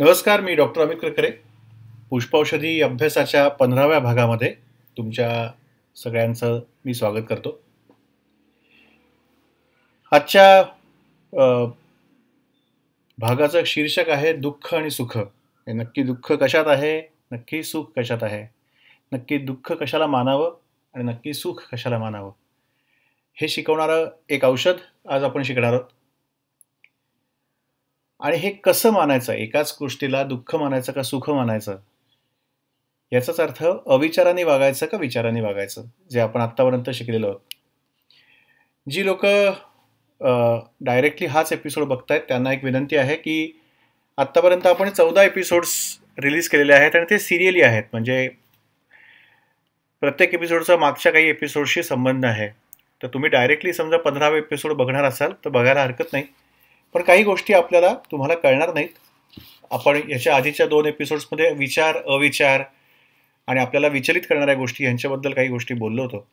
नमस्कार मी डॉक्टर अमित करकरे पुष्पौषधी अभ्यासाच्या पंधराव्या भागामध्ये तुमच्या सगळ्यांचं मी स्वागत करतो आजच्या भागाचं शीर्षक आहे दुःख आणि सुख हे नक्की दुःख कशात आहे नक्की सुख कशात आहे नक्की दुःख कशाला मानावं आणि नक्की सुख कशाला मानावं हे शिकवणारं एक औषध आज आपण शिकणार आहोत आणि हे कसं मानायचं एकाच गोष्टीला दुःख मानायचं का सुख मानायचं याचाच अर्थ अविचाराने वागायचं का विचाराने वागायचं जे आपण आत्तापर्यंत शिकलेलो आहोत जी लोक डायरेक्टली हाच एपिसोड बघतायत त्यांना एक विनंती आहे की आत्तापर्यंत आपण चौदा एपिसोड्स रिलीज केलेले आहेत आणि ते सिरियली आहेत म्हणजे प्रत्येक एपिसोडचा मागच्या काही एपिसोडशी संबंध आहे तर तुम्ही डायरेक्टली समजा पंधरावे एपिसोड बघणार असाल तर बघायला हरकत नाही पण काही गोष्टी आपल्याला तुम्हाला कळणार नाहीत आपण याच्या आधीच्या दोन एपिसोड्समध्ये विचार अविचार आणि आपल्याला विचलित करणाऱ्या गोष्टी यांच्याबद्दल काही गोष्टी बोललो होतो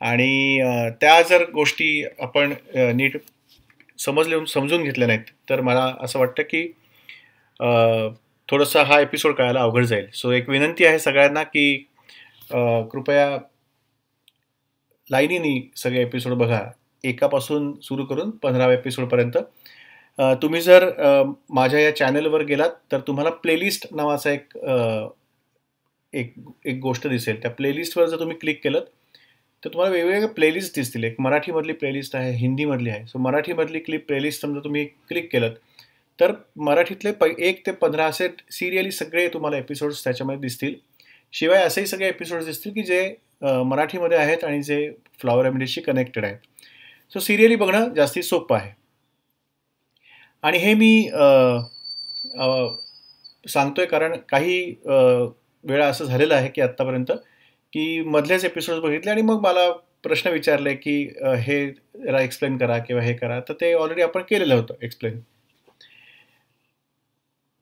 आणि त्या जर गोष्टी आपण नीट समजले समजून घेतल्या नाहीत तर मला असं वाटतं की थोडंसं हा एपिसोड कळायला अवघड जाईल सो एक विनंती आहे सगळ्यांना की कृपया लाईनीनी सगळे एपिसोड बघा एकापासून सुरू करून पंधराव्या एपिसोडपर्यंत तुम्ही जर माझ्या या चॅनलवर गेलात तर तुम्हाला प्लेलिस्ट नावाचा एक एक एक गोष्ट दिसेल त्या प्लेलिस्टवर जर तुम्ही क्लिक केलं तर तुम्हाला वेगवेगळ्या प्लेलिस्ट दिसतील एक मराठीमधली प्लेलिस्ट आहे हिंदीमधली आहे सो मराठीमधली क्लिप प्लेलिस्ट समजा तुम्ही क्लिक केलं तर मराठीतले प एक ते पंधरा असे सिरियली सगळे तुम्हाला एपिसोड्स त्याच्यामध्ये दिसतील शिवाय असेही सगळे एपिसोड्स दिसतील की जे मराठीमध्ये आहेत आणि जे फ्लॉवर एमिडीशी कनेक्टेड आहेत सो सिरियली बघणं जास्ती सोपं आहे आणि हे मी सांगतो आहे कारण काही वेळा असं झालेलं आहे की आत्तापर्यंत की मधलेच एपिसोड बघितले आणि मग मला प्रश्न विचारले की हे जरा एक्सप्लेन करा किंवा हे करा तर ते ऑलरेडी आपण केलेलं होतं एक्सप्लेन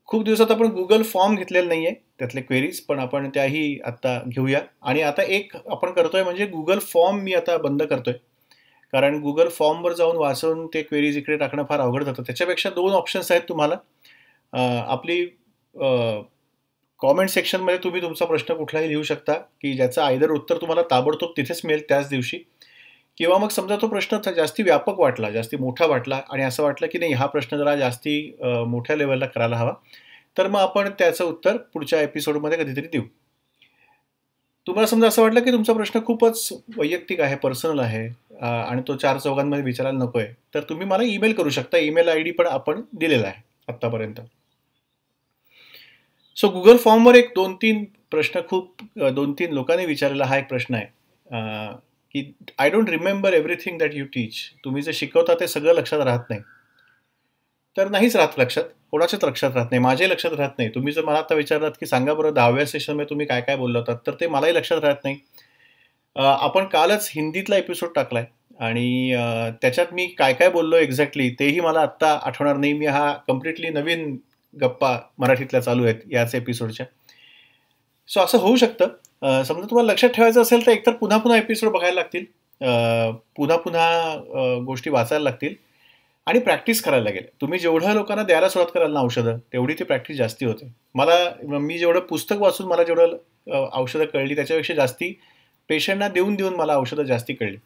खूप दिवसात आपण गुगल फॉर्म घेतलेलं नाही आहे त्यातले क्वेरीज पण आपण त्याही आत्ता घेऊया आणि आता एक आपण करतोय म्हणजे गुगल फॉर्म मी आता बंद करतोय कारण गुगल फॉर्मवर जाऊन वाचून ते क्वेरीज इकडे टाकणं फार अवघड जातं त्याच्यापेक्षा दोन ऑप्शन्स आहेत तुम्हाला आपली कॉमेंट सेक्शनमध्ये तुम्ही तुमचा प्रश्न कुठलाही लिहू शकता की ज्याचं आयदर उत्तर तुम्हाला ताबडतोब तिथेच मिळेल त्याच दिवशी किंवा मग समजा तो प्रश्न जास्ती व्यापक वाटला जास्ती मोठा वाटला आणि असं वाटलं की नाही हा प्रश्न जरा जास्ती मोठ्या लेवलला करायला हवा तर मग आपण त्याचं उत्तर पुढच्या एपिसोडमध्ये कधीतरी देऊ तुम्हाला समजा असं वाटलं की तुमचा प्रश्न खूपच वैयक्तिक आहे पर्सनल आहे आणि तो चार चौघांमध्ये विचारायला नको आहे तर तुम्ही मला ईमेल करू शकता ईमेल आय डी पण आपण दिलेला आहे आत्तापर्यंत सो गुगल फॉर्मवर एक दोन तीन प्रश्न खूप दोन तीन लोकांनी विचारलेला हा एक प्रश्न आहे की I don't remember everything that you teach तुम्ही जे शिकवता ते सगळं लक्षात राहत नाही तर नाहीच राहत लक्षात कोणाच्याच लक्षात राहत नाही माझ्याही लक्षात राहत नाही तुम्ही जर मला आता विचारलात की सांगा बरं दहाव्या सेशनमध्ये तुम्ही काय काय बोलला होतात तर ते मलाही लक्षात राहत नाही आपण कालच हिंदीतला एपिसोड टाकला आहे आणि त्याच्यात मी काय काय बोललो एक्झॅक्टली तेही मला आत्ता आठवणार नाही मी हा कम्प्लिटली नवीन गप्पा मराठीतल्या चालू आहेत याच एपिसोडच्या सो असं होऊ शकतं समजा तुम्हाला लक्षात ठेवायचं असेल तर एकतर पुन्हा पुन्हा एपिसोड बघायला लागतील पुन्हा पुन्हा गोष्टी वाचायला लागतील आणि प्रॅक्टिस करायला लागेल तुम्ही जेवढ्या लोकांना द्यायला सुरुवात कराल ना औषधं तेवढी ती प्रॅक्टिस जास्ती होते मला मी जेवढं पुस्तक वाचून मला जेवढं औषधं कळली त्याच्यापेक्षा जास्ती पेशंटना देऊन देऊन मला औषधं जास्ती कळली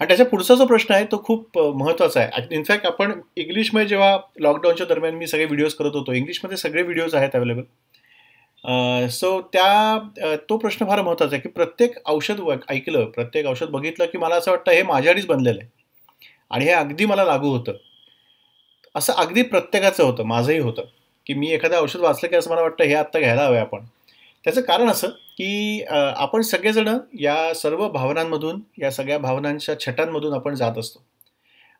आणि त्याच्या पुढचा जो प्रश्न आहे तो खूप महत्त्वाचा आहे इनफॅक्ट आपण इंग्लिशमध्ये जेव्हा लॉकडाऊनच्या दरम्यान मी सगळे व्हिडिओज करत होतो इंग्लिशमध्ये सगळे व्हिडिओज आहेत अवेलेबल सो त्या तो प्रश्न फार महत्त्वाचा आहे की प्रत्येक औषध ऐकलं प्रत्येक औषध बघितलं की मला असं वाटतं हे माझ्याआडीच बनलेलं आहे आणि हे अगदी मला लागू होतं असं अगदी प्रत्येकाचं होतं माझंही होतं की मी एखादं औषध वाचलं की असं मला वाटतं हे आत्ता घ्यायला हवं आपण त्याचं कारण असं की आपण सगळेजणं या सर्व भावनांमधून या सगळ्या भावनांच्या छटांमधून आपण जात असतो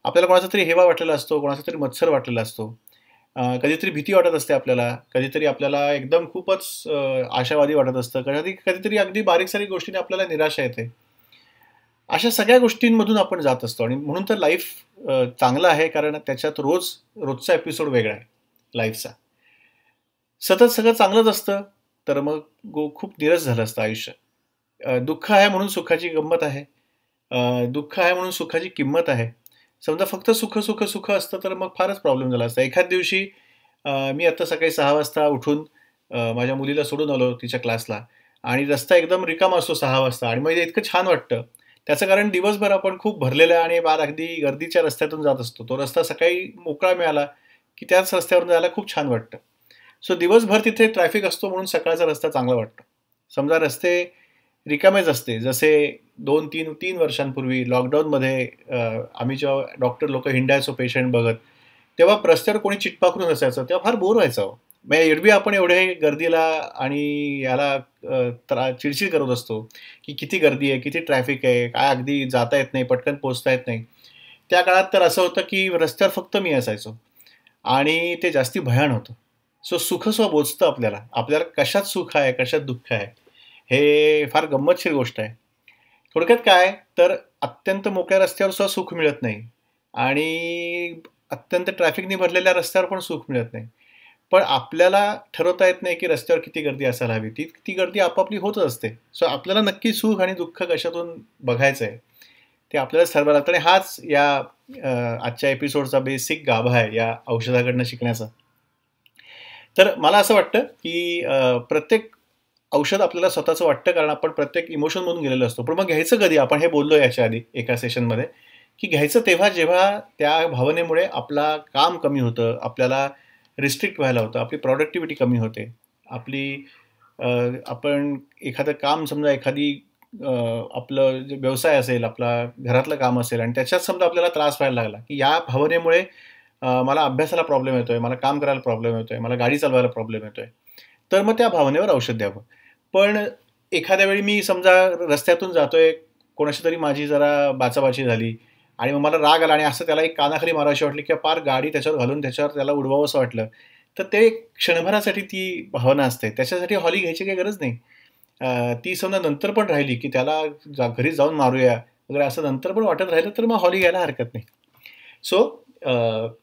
आपल्याला कोणाचा तरी हेवा वाटलेला असतो कोणाचा तरी मत्सर वाटलेला असतो कधीतरी भीती वाटत असते आपल्याला कधीतरी आपल्याला एकदम खूपच आशावादी वाटत असतं कधी कधीतरी अगदी बारीक सारी गोष्टीने आपल्याला निराशा येते अशा सगळ्या गोष्टींमधून आपण जात असतो आणि म्हणून तर लाईफ चांगलं आहे कारण त्याच्यात रोज रोजचा एपिसोड वेगळा आहे लाईफचा सतत सगळं चांगलंच असतं तर मग गो खूप निरस झालं असतं आयुष्य दुःख आहे म्हणून सुखाची गंमत आहे दुःख आहे म्हणून सुखाची किंमत आहे समजा फक्त सुख सुख सुख असतं तर मग फारच प्रॉब्लेम झाला असता एखाद दिवशी मी आत्ता सकाळी सहा वाजता उठून माझ्या मुलीला सोडून आलो तिच्या क्लासला आणि रस्ता एकदम रिकामा असतो सहा वाजता आणि मग इतकं छान वाटतं याचं कारण दिवसभर आपण खूप आहे आणि बार अगदी गर्दीच्या रस्त्यातून जात असतो तो रस्ता सकाळी मोकळा मिळाला की त्याच रस्त्यावरून जायला खूप छान वाटतं सो दिवसभर तिथे ट्रॅफिक असतो म्हणून सकाळचा रस्ता चांगला वाटतो समजा रस्ते रिकामेच असते जसे दोन तीन तीन वर्षांपूर्वी लॉकडाऊनमध्ये आम्ही जेव्हा डॉक्टर लोक हिंडायचो पेशंट बघत तेव्हा रस्त्यावर कोणी चिटपाकरून असायचं तेव्हा फार बोर व्हायचं म्हणजे एरवी आपण एवढे गर्दीला आणि याला त्रा चिडचिड करत असतो की किती गर्दी आहे किती ट्रॅफिक आहे काय अगदी जाता येत नाही पटकन पोचता येत नाही त्या काळात तर असं होतं की रस्त्यावर फक्त मी असायचो आणि ते जास्ती भयान होतं सो सुख स्व बोचतं आपल्याला आपल्याला कशात सुख आहे कशात दुःख आहे हे फार गंमतशीर गोष्ट आहे थोडक्यात काय तर अत्यंत मोकळ्या रस्त्यावर सुद्धा सुख मिळत नाही आणि अत्यंत ट्रॅफिकने भरलेल्या रस्त्यावर पण सुख मिळत नाही पण आपल्याला ठरवता येत नाही की रस्त्यावर किती गर्दी असायला हवी ती ती गर्दी आपापली होतच असते सो आपल्याला नक्की सुख आणि दुःख कशातून बघायचं आहे ते आपल्याला सर्व लागतं आणि हाच या आजच्या एपिसोडचा बेसिक गाभा आहे या औषधाकडनं शिकण्याचा तर मला असं वाटतं की प्रत्येक औषध आपल्याला स्वतःचं वाटतं कारण आपण प्रत्येक इमोशनमधून गेलेलो असतो पण मग घ्यायचं कधी आपण हे बोललो याच्या आधी एका सेशनमध्ये की घ्यायचं तेव्हा जेव्हा त्या भावनेमुळे आपला काम कमी होतं आपल्याला रिस्ट्रिक्ट व्हायला होतं आपली प्रॉडक्टिव्हिटी कमी होते आपली आपण एखादं काम समजा एखादी आपलं जे व्यवसाय असेल आपला घरातलं काम असेल आणि त्याच्यात समजा आपल्याला त्रास व्हायला लागला की या भावनेमुळे मला अभ्यासाला प्रॉब्लेम येतो आहे मला काम करायला प्रॉब्लेम येतो आहे मला गाडी चालवायला प्रॉब्लेम येतो आहे तर मग त्या भावनेवर औषध द्यावं पण एखाद्या वेळी मी समजा रस्त्यातून जातो आहे कोणाशी तरी माझी जरा बाचाबाची झाली आणि मग मला राग आला आणि असं त्याला एक कानाखाली मारावशी वाटली किंवा पार गाडी त्याच्यावर घालून त्याच्यावर त्याला उडवावं असं वाटलं तर ते क्षणभरासाठी ती भावना असते त्याच्यासाठी हॉली घ्यायची काही गरज नाही ती समजा नंतर पण राहिली की त्याला जा घरी जाऊन मारूया वगैरे असं नंतर पण वाटत राहिलं तर मग हॉली घ्यायला हरकत नाही सो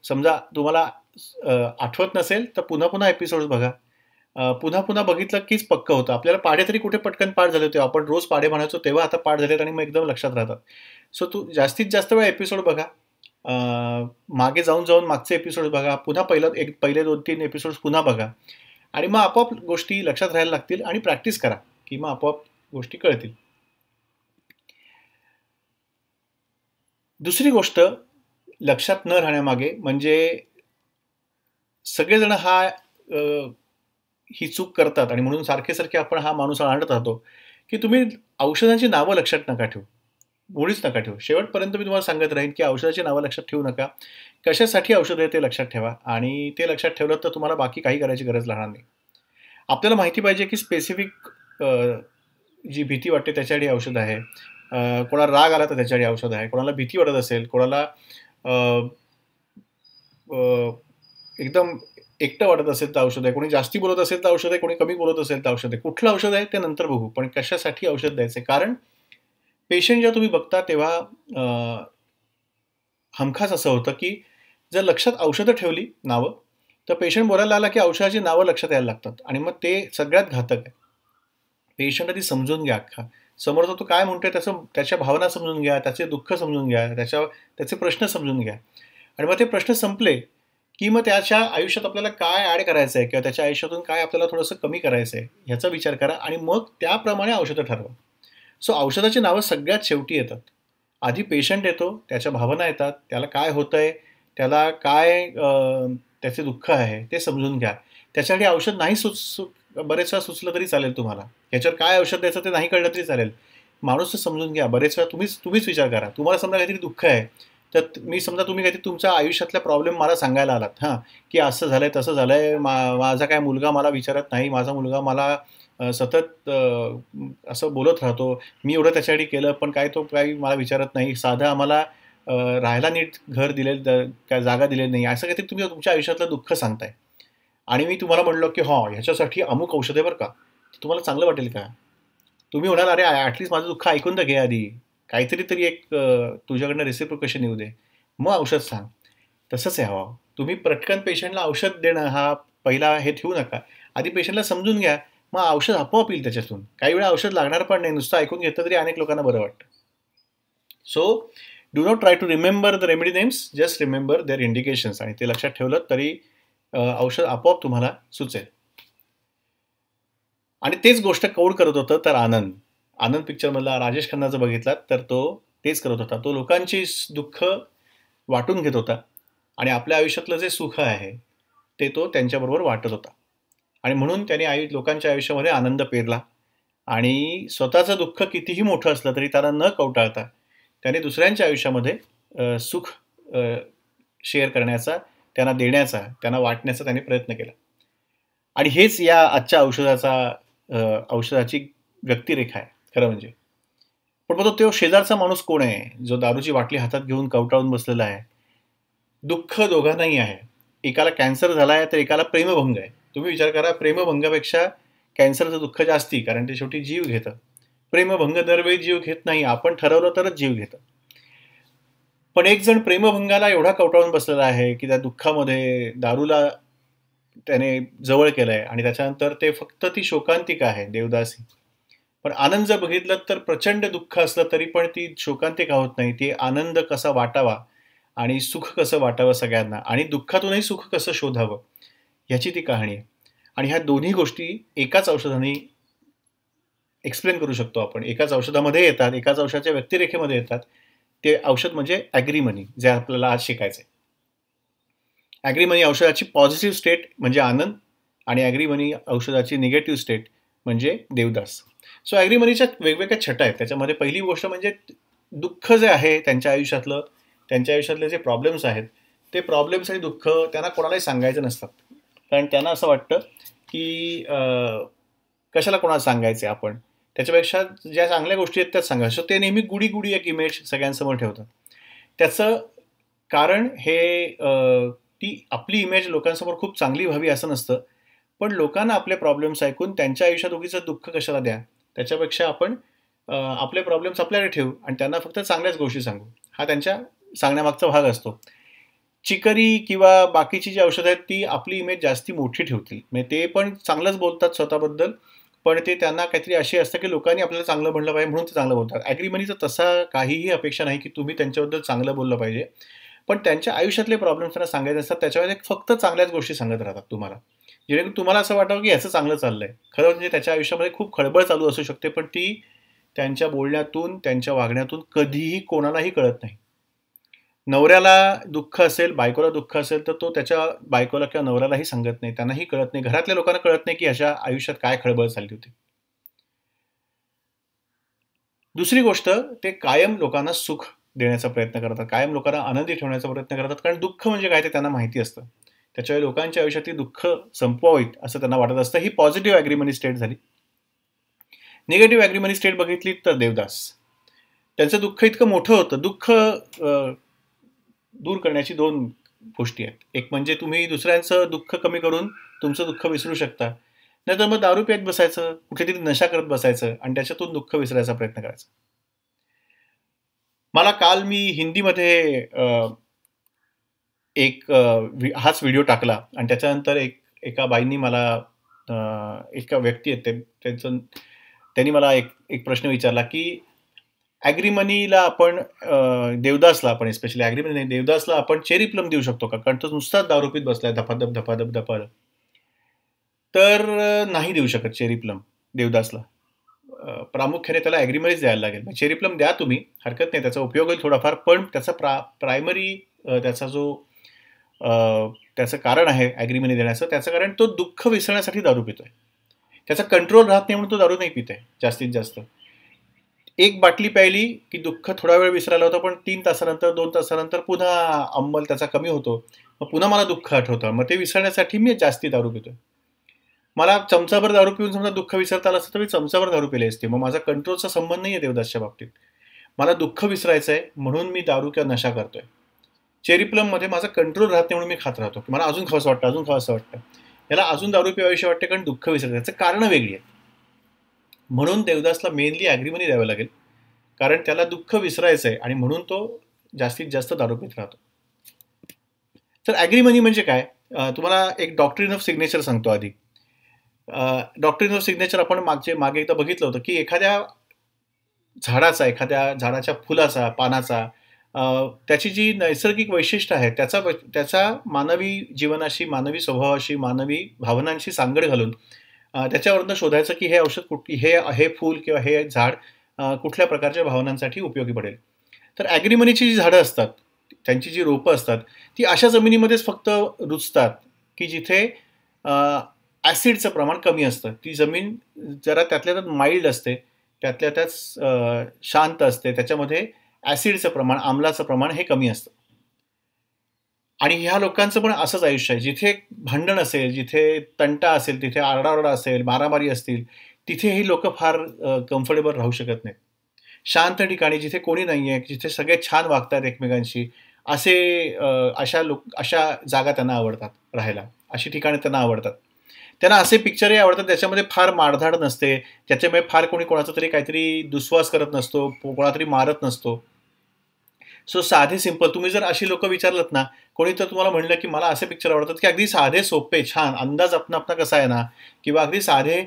समजा तुम्हाला आठवत नसेल तर पुन्हा पुन्हा एपिसोड बघा पुन्हा पुन्हा बघितलं कीच पक्क होतं आपल्याला पाढे तरी कुठे पटकन पाठ झाले होते आपण रोज पाढे म्हणायचो तेव्हा आता पाठ झालेत आणि मग एकदम लक्षात राहतात सो तू जास्तीत जास्त वेळा एपिसोड बघा मागे जाऊन जाऊन मागचे एपिसोड बघा पुन्हा पहिलं एक पहिले दोन तीन एपिसोड्स पुन्हा बघा आणि मग आपोआप गोष्टी लक्षात राहायला लागतील आणि प्रॅक्टिस करा की मग आपोआप गोष्टी कळतील दुसरी गोष्ट लक्षात न राहण्यामागे म्हणजे सगळेजण हा ही चूक करतात आणि म्हणून सारखे सारखे आपण हा माणूस आणत राहतो की तुम्ही औषधांची नावं लक्षात नका ठेवू मुळीच नका ठेवू शेवटपर्यंत मी तुम्हाला सांगत राहीन की औषधाची नावं लक्षात ठेवू नका कशासाठी औषध आहे ते लक्षात ठेवा आणि ते लक्षात ठेवलं तर तुम्हाला बाकी काही करायची गरज राहणार नाही आपल्याला माहिती पाहिजे की स्पेसिफिक जी भीती वाटते त्याच्यासाठी औषध आहे कोणाला राग आला तर त्याच्यासाठी औषध आहे कोणाला भीती वाटत असेल कोणाला एकदम एकटं वाटत असेल तर औषध आहे कोणी जास्ती बोलत असेल तर औषध आहे कोणी कमी बोलत असेल तर औषध आहे कुठलं औषध आहे ते नंतर बघू पण कशासाठी औषध द्यायचं कारण पेशंट जेव्हा तुम्ही बघता तेव्हा हमखास असं होतं की जर लक्षात औषधं ठेवली नावं तर पेशंट बोलायला आला की औषधाची नावं लक्षात यायला लागतात आणि मग ते सगळ्यात घातक आहे पेशंट आधी समजून घ्या अख्खा समोरचं तो काय म्हणतोय त्याचं त्याच्या भावना समजून घ्या त्याचे दुःख समजून घ्या त्याच्या त्याचे प्रश्न समजून घ्या आणि मग ते प्रश्न संपले की मग त्याच्या आयुष्यात आपल्याला काय ॲड करायचं आहे किंवा त्याच्या आयुष्यातून काय आपल्याला थोडंसं कमी करायचं आहे ह्याचा विचार करा आणि मग त्याप्रमाणे औषधं ठरवा सो औषधाची नावं सगळ्यात शेवटी येतात आधी पेशंट येतो त्याच्या भावना येतात त्याला काय होतं आहे त्याला काय त्याचे दुःख आहे ते समजून घ्या त्याच्यासाठी औषध नाही सुच बरेच वेळा सुचलं तरी चालेल तुम्हाला याच्यावर काय औषध द्यायचं ते नाही कळलं तरी चालेल माणूस समजून घ्या बरेच वेळा तुम्हीच तुम्हीच विचार करा तुम्हाला समजा काहीतरी दुःख आहे तर मी समजा तुम्ही काहीतरी तुमच्या आयुष्यातला प्रॉब्लेम मला सांगायला आलात हां की असं झालं तसं झालं आहे मा माझा काय मुलगा मला विचारत नाही माझा मुलगा मला सतत असं बोलत राहतो मी एवढं त्याच्यासाठी केलं पण काय तो काही मला विचारत नाही साधा आम्हाला राहायला नीट घर दिले काय जागा दिलेली नाही असं काहीतरी तुम्ही तुमच्या आयुष्यातलं दुःख सांगताय आणि मी तुम्हाला म्हणलो की हां ह्याच्यासाठी अमुक औषधे बरं का तुम्हाला चांगलं वाटेल का तुम्ही म्हणाल अरे ॲटलीस्ट माझं दुःख ऐकून तर घे आधी काहीतरी तरी एक तुझ्याकडनं रेसिप्रोकेशन येऊ दे मग औषध सांग तसंच हवं तुम्ही पटकन पेशंटला औषध देणं हा पहिला हे ठेवू नका आधी पेशंटला समजून घ्या मग औषध आपोआप येईल त्याच्यातून काही वेळा औषध लागणार पण नाही नुसतं ऐकून घेतलं तरी अनेक लोकांना बरं वाटतं so do not try to remember the remedy names just remember their indications आणि ते लक्षात ठेवलं तरी औषध आपोआप तुम्हाला सुचेल आणि तेच गोष्ट कौड करत होतं तर आनंद आनंद पिक्चरमधला राजेश खन्ना जर बघितलात तर तो तेच करत होता तो लोकांची दुःख वाटून घेत होता आणि आपल्या आयुष्यातलं जे सुख आहे ते तो त्यांच्याबरोबर वाटत होता आणि म्हणून त्याने आयु लोकांच्या आयुष्यामध्ये आनंद पेरला आणि स्वतःचं दुःख कितीही मोठं असलं तरी त्याला न कवटाळता त्याने दुसऱ्यांच्या आयुष्यामध्ये सुख शेअर करण्याचा त्यांना देण्याचा त्यांना वाटण्याचा त्याने प्रयत्न केला आणि हेच या आजच्या औषधाचा औषधाची व्यक्तिरेखा आहे खरं म्हणजे पण मग तो शेजारचा माणूस कोण आहे जो दारूची बाटली हातात घेऊन कवटाळून बसलेला आहे दुःख दोघांनाही आहे एकाला कॅन्सर झाला आहे तर एकाला प्रेमभंग आहे तुम्ही विचार करा प्रेमभंगापेक्षा कॅन्सरचं दुःख जास्ती कारण ते शेवटी जीव घेतं प्रेमभंग दरवेळी जीव घेत नाही आपण ठरवलं तरच जीव घेतं पण एक जण प्रेमभंगाला एवढा कवटाळून बसलेला आहे की त्या दुःखामध्ये दारूला त्याने जवळ केलं आहे आणि त्याच्यानंतर ते फक्त ती शोकांतिका आहे देवदासी पण आनंद जर बघितलं तर प्रचंड दुःख असलं तरी पण ती शोकांतिका होत नाही ती आनंद कसा वाटावा आणि सुख कसं वाटावं सगळ्यांना आणि दुःखातूनही सुख कसं शोधावं ह्याची ती कहाणी आहे आणि ह्या दोन्ही गोष्टी एकाच औषधाने एक्सप्लेन करू शकतो आपण एकाच औषधामध्ये येतात एकाच औषधाच्या व्यक्तिरेखेमध्ये येतात ते औषध म्हणजे ॲग्रीमनी जे आपल्याला आज शिकायचं आहे ॲग्रीमनी औषधाची पॉझिटिव्ह स्टेट म्हणजे आनंद आणि ॲग्रीमनी औषधाची निगेटिव्ह स्टेट म्हणजे देवदास सो ॲग्रीमनीच्या वेगवेगळ्या छटा आहेत त्याच्यामध्ये पहिली गोष्ट म्हणजे दुःख जे आहे त्यांच्या आयुष्यातलं त्यांच्या आयुष्यातले जे प्रॉब्लेम्स आहेत ते प्रॉब्लेम्स आणि दुःख त्यांना कोणालाही सांगायचं नसतात कारण त्यांना असं वाटतं की कशाला कोणाला सांगायचे आपण त्याच्यापेक्षा ज्या चांगल्या गोष्टी आहेत त्यात सांगायचं सो ते नेहमी गुढी गुढी एक इमेज सगळ्यांसमोर ठेवतात त्याचं कारण हे ती आपली इमेज लोकांसमोर खूप चांगली व्हावी असं नसतं पण लोकांना आपले प्रॉब्लेम्स ऐकून त्यांच्या आयुष्यात उगीचं दुःख कशाला द्या त्याच्यापेक्षा आपण आपले प्रॉब्लेम्स आपल्याकडे ठेवू आणि त्यांना फक्त चांगल्याच गोष्टी सांगू हा त्यांच्या सांगण्यामागचा भाग असतो चिकरी किंवा बाकीची जी औषधं आहेत ती आपली इमेज जास्ती मोठी ठेवतील म्हणजे ते पण चांगलंच बोलतात स्वतःबद्दल पण ते त्यांना काहीतरी असे असतं की लोकांनी आपल्याला चांगलं म्हणलं पाहिजे म्हणून ते चांगलं बोलतात ॲग्रीमनीचं तसा काहीही अपेक्षा नाही की तुम्ही त्यांच्याबद्दल चांगलं बोललं पाहिजे पण त्यांच्या आयुष्यातले प्रॉब्लेम्स त्यांना सांगायचे असतात त्याच्यामध्ये फक्त चांगल्याच गोष्टी सांगत राहतात तुम्हाला जेणेकरून तुम्हाला असं वाटावं की याचं चांगलं चाललंय खरं म्हणजे त्याच्या आयुष्यामध्ये खूप खळबळ चालू असू शकते पण ती त्यांच्या बोलण्यातून त्यांच्या वागण्यातून कधीही कोणालाही कळत नाही नवऱ्याला दुःख असेल बायकोला दुःख असेल तर तो त्याच्या बायकोला किंवा नवऱ्यालाही सांगत नाही त्यांनाही कळत नाही घरातल्या लोकांना कळत नाही की अशा आयुष्यात काय खळबळ चालली होती दुसरी गोष्ट ते कायम लोकांना सुख देण्याचा प्रयत्न करतात कायम लोकांना आनंदी ठेवण्याचा प्रयत्न करतात कारण दुःख म्हणजे काय ते त्यांना माहिती असतं त्याच्या लोकांच्या आयुष्यातील दुःख संपवावीत असं त्यांना वाटत असतं ही पॉझिटिव्ह ॲग्रीमनी स्टेट झाली निगेटिव्ह ॲग्रीमनी स्टेट बघितली तर देवदास त्यांचं दुःख इतकं मोठं होतं दुःख दूर करण्याची दोन गोष्टी आहेत एक म्हणजे तुम्ही दुसऱ्यांचं दुःख कमी करून तुमचं दुःख विसरू शकता नाहीतर मग दारू प्यात बसायचं कुठेतरी नशा करत बसायचं आणि त्याच्यातून दुःख विसरायचा प्रयत्न करायचा मला काल मी हिंदीमध्ये एक हाच व्हिडिओ टाकला आणि त्याच्यानंतर एक एका बाईंनी मला एका व्यक्ती आहेत त्यांचं त्यांनी मला एक एक प्रश्न विचारला की ॲग्रीमनीला आपण देवदासला आपण स्पेशली ॲग्रीमनी देवदासला आपण चेरी प्लम देऊ शकतो का कारण तो नुसताच दारूपीत बसला आहे धपाधप धपाधप धप तर नाही देऊ शकत चेरी प्लम देवदासला प्रामुख्याने त्याला ॲग्रीमनीच द्यायला लागेल चेरी प्लम द्या तुम्ही हरकत नाही त्याचा उपयोग होईल थोडाफार पण त्याचा प्रा प्रायमरी त्याचा जो त्याचं कारण आहे ॲग्रीमनी देण्याचं त्याचं कारण तो दुःख विसरण्यासाठी दारू पितो आहे त्याचा कंट्रोल राहत नाही म्हणून तो दारू नाही पित आहे जास्तीत जास्त एक बाटली प्यायली की दुःख थोडा वेळ विसरायला होतं पण तीन तासानंतर दोन तासानंतर पुन्हा अंमल त्याचा कमी होतो मग पुन्हा मला दुःख आठवतं मग ते विसरण्यासाठी मी जास्ती दारू पितो मला चमचाभर दारू पिऊन समजा दुःख विसरता आलं असतं तर मी चमचाभर दारू पिले असते मग माझा कंट्रोलचा संबंध नाही आहे देवदासच्या बाबतीत मला दुःख विसरायचं आहे म्हणून मी दारू किंवा नशा करतोय चेरी प्लममध्ये माझा कंट्रोल राहत नाही म्हणून मी खात राहतो की मला अजून खावंसं वाटतं अजून खावसं वाटतं याला अजून दारू प्याविषयी वाटते कारण दुःख विसरतं याचं कारण वेगळी आहे म्हणून देवदासला मेनली ॲग्रीमनी द्यावं लागेल कारण त्याला दुःख विसरायचं आहे आणि म्हणून तो जास्तीत जास्त दारू पित राहतो तर ॲग्रीमनी म्हणजे काय तुम्हाला एक डॉक्टरीन ऑफ सिग्नेचर सांगतो आधी डॉक्टरीन ऑफ सिग्नेचर आपण मागचे मागे एकदा बघितलं होतं की एखाद्या झाडाचा एखाद्या झाडाच्या फुलाचा पानाचा त्याची जी नैसर्गिक वैशिष्ट्य आहे त्याचा त्याचा मानवी जीवनाशी मानवी स्वभावाशी मानवी भावनांशी सांगड घालून त्याच्यावरनं शोधायचं की हे औषध कुठ हे हे फूल किंवा हे झाड कुठल्या प्रकारच्या भावनांसाठी उपयोगी पडेल तर ॲग्रीमनीची जी झाडं असतात त्यांची जी रोपं असतात ती अशा जमिनीमध्येच फक्त रुचतात की जिथे ॲसिडचं प्रमाण कमी असतं ती जमीन जरा त्यातल्या त्यात माइल्ड असते त्यातल्या त्यात शांत असते त्याच्यामध्ये ॲसिडचं प्रमाण आम्लाचं प्रमाण हे कमी असतं आणि ह्या लोकांचं पण असंच आयुष्य आहे जिथे भांडण असेल जिथे तंटा असेल तिथे आरडाओरडा असेल मारामारी असतील तिथे ही लोक फार कम्फर्टेबल राहू शकत नाहीत शांत ठिकाणी जिथे कोणी नाही आहे जिथे सगळे छान वागतात एकमेकांशी असे अशा लोक अशा जागा त्यांना आवडतात राहायला अशी ठिकाणी त्यांना आवडतात त्यांना असे पिक्चरही आवडतात त्याच्यामध्ये फार मारधाड नसते त्याच्यामुळे फार कोणी कोणाचा तरी काहीतरी दुस्वास करत नसतो कोणातरी मारत नसतो सो साधे सिंपल तुम्ही जर अशी लोक विचारलत ना कोणी तर तुम्हाला म्हणलं की मला असे पिक्चर आवडतात की अगदी साधे सोपे छान अंदाज आपण आपला कसा आहे ना किंवा अगदी साधे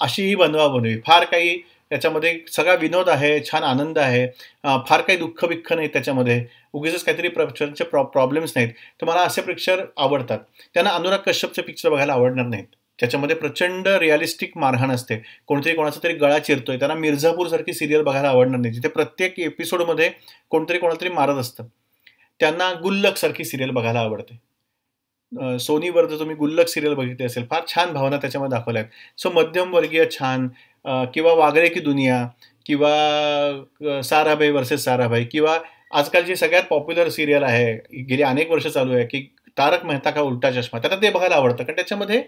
अशीही बनवा बनवी फार काही त्याच्यामध्ये सगळा विनोद आहे छान आनंद आहे फार काही दुःख बिख नाही त्याच्यामध्ये उगीच काहीतरी पिक्चरचे प्रॉ प्रॉब्लेम्स नाहीत तर मला असे पिक्चर आवडतात त्यांना अनुराग कश्यपचे पिक्चर बघायला आवडणार नाहीत त्याच्यामध्ये प्रचंड रिअलिस्टिक मारहाण असते कोणतरी कोणाचा तरी गळा चिरतोय त्यांना मिर्झापूरसारखी सिरियल बघायला आवडणार नाही जिथे प्रत्येक एपिसोडमध्ये कोणतरी कोणातरी मारत असतं त्यांना गुल्लकसारखी सिरियल बघायला आवडते सोनीवर जर तुम्ही गुल्लक सिरियल बघितली असेल फार छान भावना त्याच्यामध्ये दाखवल्या आहेत सो मध्यमवर्गीय छान किंवा वागळे की दुनिया किंवा साराभाई वर्सेस साराभाई किंवा आजकालची सगळ्यात पॉप्युलर सिरियल आहे गेली अनेक वर्ष चालू आहे की तारक मेहता का उलटा चष्मा त्याला ते बघायला आवडतं कारण त्याच्यामध्ये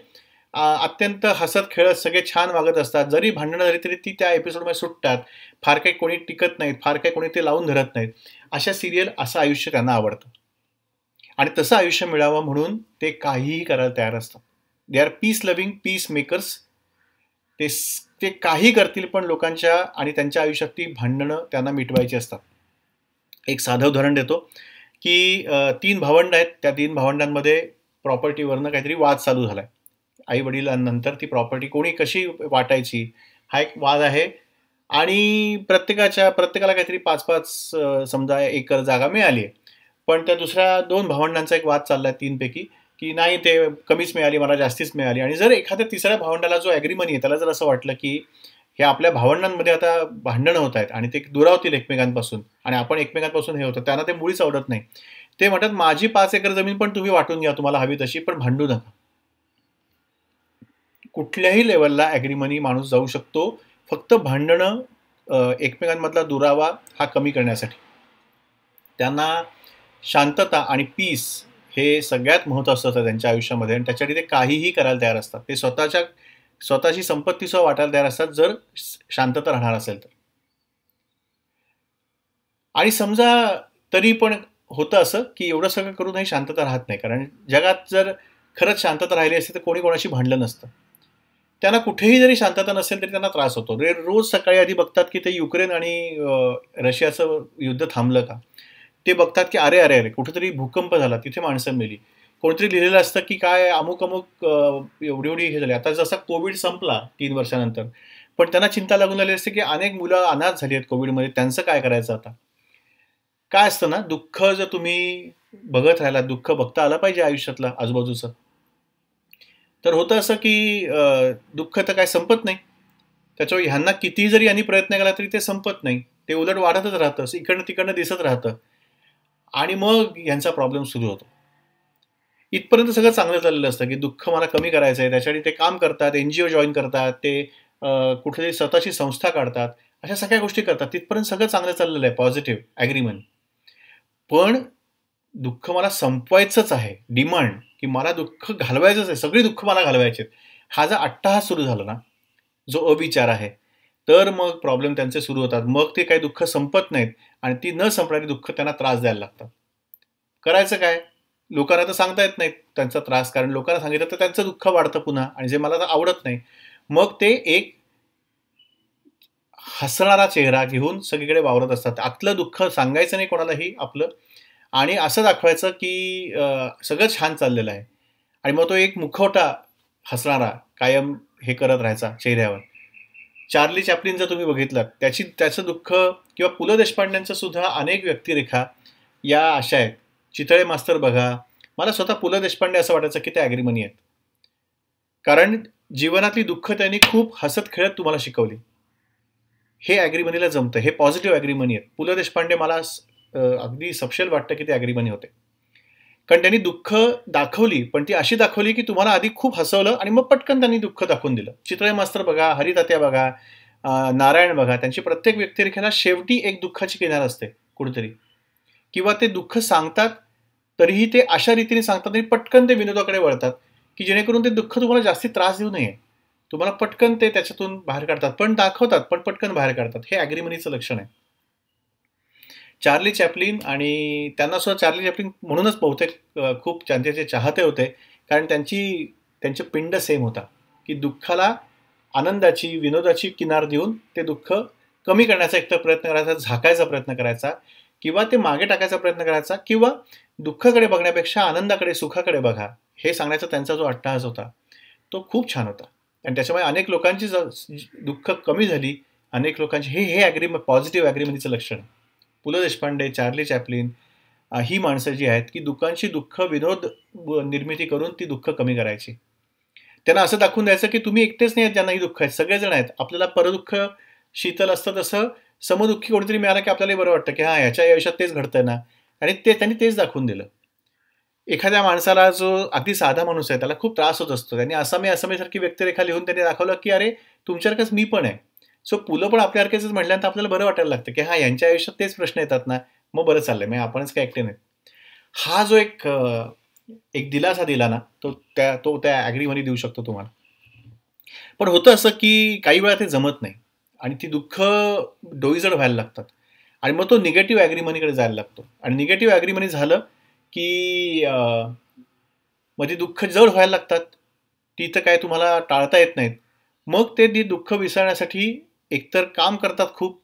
अत्यंत हसत खेळत सगळे छान वागत असतात जरी भांडणं झाली तरी ती त्या एपिसोडमध्ये सुटतात फार काही कोणी टिकत नाहीत फार काही कोणी ते लावून धरत नाहीत अशा सिरियल असं आयुष्य त्यांना आवडतं आणि तसं आयुष्य मिळावं म्हणून ते काहीही करायला तयार असतात they are peace loving peace makers ते ते काही करतील पण लोकांच्या आणि त्यांच्या आयुष्यात ती भांडणं त्यांना मिटवायची असतात एक साधं उदाहरण देतो की तीन भावंड आहेत त्या तीन भावंडांमध्ये प्रॉपर्टीवरनं काहीतरी वाद चालू झाला आहे आई वडिलांनंतर ती प्रॉपर्टी कोणी कशी वाटायची हा एक वाद आहे आणि प्रत्येकाच्या प्रत्येकाला काहीतरी पाच पाच समजा एकर जागा मिळाली आहे पण त्या दुसऱ्या दोन भावंडांचा एक वाद चालला आहे तीनपैकी की नाही ते कमीच मिळाली मला जास्तीच मिळाली आणि जर एखाद्या तिसऱ्या भावंडाला जो अॅग्रीमनी आहे त्याला जर असं वाटलं की हे आपल्या भावंडांमध्ये आता भांडणं होत आहेत आणि ते दुरावतील एकमेकांपासून आणि आपण एकमेकांपासून हे होतं त्यांना ते मुळीच आवडत नाही ते म्हणतात माझी पाच एकर जमीन पण तुम्ही वाटून घ्या तुम्हाला हवी तशी पण भांडू नका कुठल्याही लेवलला ॲग्रीमनी माणूस जाऊ शकतो फक्त भांडणं एकमेकांमधला दुरावा हा कमी करण्यासाठी त्यांना शांतता आणि पीस हे सगळ्यात महत्त्वाचं असतं त्यांच्या आयुष्यामध्ये आणि त्याच्यासाठी ते काहीही करायला तयार असतात ते स्वतःच्या स्वतःची संपत्तीसह वाटायला तयार असतात जर शांतता राहणार असेल तर आणि समजा तरी पण होतं असं की एवढं सगळं करूनही शांतता राहत नाही कारण जगात जर खरंच शांतता राहिली असते तर कोणी कोणाशी भांडलं नसतं त्यांना कुठेही जरी शांतता नसेल तरी त्यांना त्रास होतो रोज सकाळी आधी बघतात की ते युक्रेन आणि रशियाचं युद्ध थांबलं का ते बघतात की अरे अरे अरे कुठेतरी भूकंप झाला तिथे माणसं मेली कोणतरी लिहिलेलं असतं की काय अमुक अमुक एवढी एवढी हे झाली आता जसा कोविड संपला तीन वर्षानंतर पण त्यांना चिंता लागून आली असते की अनेक मुलं अनाथ झाली आहेत कोविडमध्ये त्यांचं काय करायचं आता काय असतं ना दुःख जर तुम्ही बघत राहिला दुःख बघता आलं पाहिजे आयुष्यातला आजूबाजूचं तर होतं असं की दुःख तर काय संपत नाही त्याच्यावर ह्यांना कितीही जरी यांनी प्रयत्न केला तरी ते संपत नाही ते उलट वाढतच राहतं इकडनं तिकडनं दिसत राहतं आणि मग यांचा प्रॉब्लेम सुरू होतो इथपर्यंत सगळं चांगलं चाललेलं असतं की दुःख मला कमी करायचं आहे त्याच्यासाठी ते काम करतात एन जी ओ जॉईन करतात ते कुठली स्वतःची संस्था काढतात अशा सगळ्या गोष्टी करतात तिथपर्यंत सगळं चांगलं चाललेलं आहे पॉझिटिव्ह ॲग्रीमेंट पण दुःख मला संपवायचंच आहे डिमांड की मला दुःख घालवायचंच आहे सगळी दुःख मला घालवायचे हा जर अट्टाहास सुरू झाला ना जो अविचार आहे तर मग प्रॉब्लेम त्यांचे सुरू होतात मग ते काही दुःख संपत नाहीत आणि ती न संपणारी दुःख त्यांना त्रास द्यायला लागतात करायचं काय लोकांना तर सांगता येत नाहीत त्यांचा त्रास कारण लोकांना सांगितलं तर त्यांचं दुःख वाढतं पुन्हा आणि जे मला तर आवडत नाही मग ते एक हसणारा चेहरा घेऊन सगळीकडे वावरत असतात आतलं दुःख सांगायचं नाही कोणालाही आपलं आणि असं दाखवायचं की सगळं छान चाललेलं आहे आणि मग तो एक मुखवटा हसणारा कायम हे करत राहायचा चेहऱ्यावर चार्ली चॅपलिन जर तुम्ही बघितलं त्याची त्याचं दुःख किंवा पु ल देशपांड्यांचं सुद्धा अनेक व्यक्तिरेखा या अशा आहेत चितळे मास्तर बघा मला स्वतः पु ल देशपांडे असं वाटायचं की ते ॲग्रीमनी आहेत कारण जीवनातली दुःख त्यांनी खूप हसत खेळत तुम्हाला शिकवली हे ॲग्रीमनीला जमतं हे पॉझिटिव्ह ॲग्रीमनी आहेत पु ल देशपांडे मला अगदी सपशेल वाटतं की ते ॲग्रीमनी होते कारण त्यांनी दुःख दाखवली पण ती अशी दाखवली की तुम्हाला आधी खूप हसवलं आणि मग पटकन त्यांनी दुःख दाखवून दिलं चित्रय मास्तर बघा हरितात्या बघा नारायण बघा त्यांची प्रत्येक व्यक्तिरेखेला शेवटी एक दुःखाची किनार असते कुठेतरी किंवा ते दुःख सांगतात तरीही ते अशा रीतीने सांगतात आणि पटकन ते विनोदाकडे वळतात की जेणेकरून ते दुःख तुम्हाला जास्ती त्रास देऊ नये तुम्हाला पटकन ते त्याच्यातून बाहेर काढतात पण दाखवतात पण पटकन बाहेर काढतात हे ॲग्रीमनीचं लक्षण आहे चार्ली चॅपलिन आणि त्यांना सुद्धा चार्ली चॅपलिन म्हणूनच बहुतेक खूप त्यांचे चाहते होते कारण त्यांची त्यांचं पिंड सेम होता की दुःखाला आनंदाची विनोदाची किनार देऊन ते दुःख कमी करण्याचा एकतर प्रयत्न करायचा झाकायचा प्रयत्न करायचा किंवा ते मागे टाकायचा प्रयत्न करायचा किंवा दुःखाकडे बघण्यापेक्षा आनंदाकडे सुखाकडे बघा हे सांगण्याचा त्यांचा जो अट्टहास होता तो खूप छान होता आणि त्याच्यामुळे अनेक लोकांची दुःख कमी झाली अनेक लोकांची हे हे ॲग्री पॉझिटिव्ह ॲग्रीमनीचं लक्षण आहे पु ल देशपांडे चार्ली चॅपलिन ही माणसं जी आहेत की दुःखांशी दुःख विनोद निर्मिती करून ती दुःख कमी करायची त्यांना असं दाखवून द्यायचं की तुम्ही एकटेच नाही आहेत ज्यांना ही दुःख आहेत सगळेजण आहेत आपल्याला परदुःख शीतल असतं तसं समदुःखी कोणीतरी मिळालं की आपल्याला बरं वाटतं की हां याच्या आयुष्यात तेच घडतं ना आणि ते त्यांनी तेच दाखवून दिलं एखाद्या माणसाला जो अगदी साधा माणूस आहे त्याला खूप त्रास होत असतो त्यांनी मी असामेसारखी व्यक्तिरेखा लिहून त्यांनी दाखवलं की अरे तुमच्यासारखंच मी पण आहे सो पुलं पण आपल्यासारखेच म्हटल्यानंतर आपल्याला बरं वाटायला लागतं की हां यांच्या आयुष्यात तेच प्रश्न येतात ना मग बरं चाललंय मग आपणच काय एकटे नाही हा जो एक एक दिलासा दिला ना तो त्या तो त्या ॲग्रीमध्ये देऊ शकतो तुम्हाला पण होतं असं की काही वेळा ते जमत नाही आणि ती दुःख डोईजड व्हायला लागतात आणि मग तो निगेटिव्ह ॲग्रीमनीकडे जायला लागतो आणि निगेटिव्ह ॲग्रीमनी झालं की मग दुःख जड व्हायला लागतात ती तर काय तुम्हाला टाळता येत नाहीत मग ते ती दुःख विसरण्यासाठी एकतर काम करतात खूप